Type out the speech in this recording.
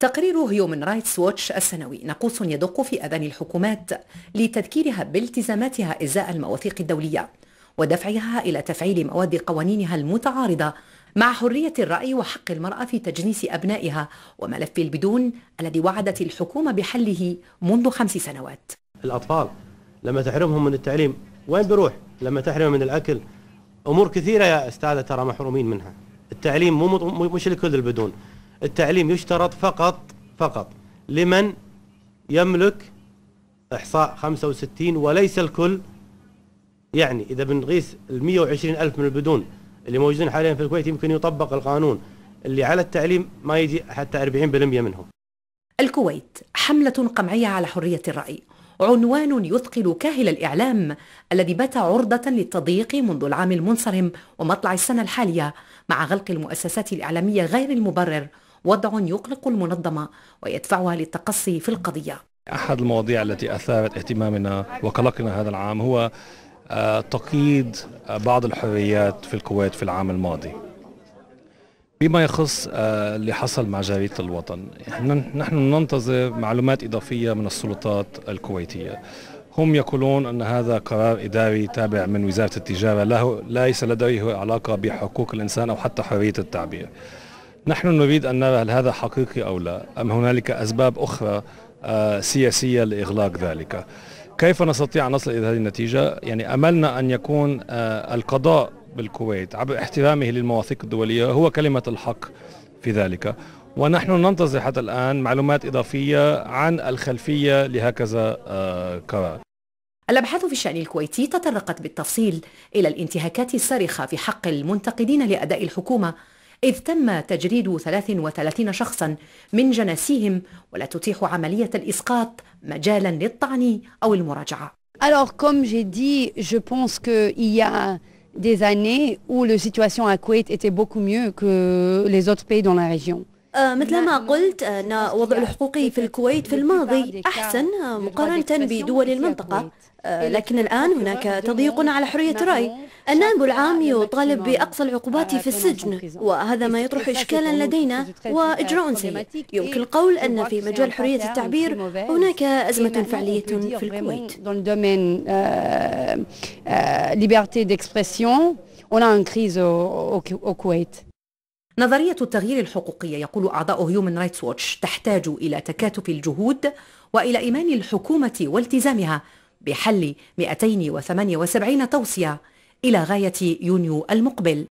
تقرير هيومن رايتس ووتش السنوي نقوص يدق في أذان الحكومات لتذكيرها بالتزاماتها إزاء المواثيق الدولية ودفعها إلى تفعيل مواد قوانينها المتعارضة مع حرية الرأي وحق المرأة في تجنيس أبنائها وملف البدون الذي وعدت الحكومة بحله منذ خمس سنوات الأطفال لما تحرمهم من التعليم وين بيروح لما تحرمهم من الأكل أمور كثيرة يا أستاذة ترى محرومين منها التعليم مو مش لكل البدون التعليم يشترط فقط فقط لمن يملك إحصاء 65 وليس الكل يعني إذا بنقيس ال 120 ألف من البدون اللي موجودين حاليا في الكويت يمكن يطبق القانون اللي على التعليم ما يجي حتى 40% منهم الكويت حملة قمعية على حرية الرأي عنوان يثقل كاهل الإعلام الذي بات عرضة للتضييق منذ العام المنصرم ومطلع السنة الحالية مع غلق المؤسسات الإعلامية غير المبرر وضع يقلق المنظمة ويدفعها للتقصي في القضية أحد المواضيع التي أثارت اهتمامنا وقلقنا هذا العام هو آه، تقييد آه، بعض الحريات في الكويت في العام الماضي بما يخص آه، اللي حصل مع جريدة الوطن نحن ننتظر معلومات إضافية من السلطات الكويتية هم يقولون أن هذا قرار إداري تابع من وزارة التجارة له ليس لديه علاقة بحقوق الإنسان أو حتى حرية التعبير نحن نريد أن نرى هل هذا حقيقي أو لا أم هنالك أسباب أخرى آه، سياسية لإغلاق ذلك كيف نستطيع أن نصل إلى هذه النتيجة يعني أملنا أن يكون آه، القضاء بالكويت عبر احترامه للمواثيق الدولية هو كلمة الحق في ذلك ونحن ننتظر حتى الآن معلومات إضافية عن الخلفية لهكذا آه، قرار الأبحاث في الشأن الكويتي تطرقت بالتفصيل إلى الانتهاكات الصارخة في حق المنتقدين لأداء الحكومة إذ تم تجريد 33 شخصا من جناسيهم ولا تتيح عملية الإسقاط مجالا للطعن أو المراجعة. Alors comme j'ai dit, je pense qu'il y a des années où la situation à Kuwait était beaucoup mieux que les autres pays dans la région. Euh, مثل ما قلت أن وضع الحقوقي في الكويت في الماضي أحسن مقارنة بدول المنطقة euh, لكن الآن هناك تضييق على حرية الرأي النائب العام يطالب بأقصى العقوبات في السجن وهذا ما يطرح إشكالا لدينا وإجراء سيء يمكن القول أن في مجال حرية التعبير هناك أزمة فعلية في الكويت euh, euh, نظرية التغيير الحقوقية يقول أعضاء هيومن رايتس ووتش تحتاج إلى تكاتف الجهود وإلى إيمان الحكومة والتزامها بحل 278 توصية إلى غاية يونيو المقبل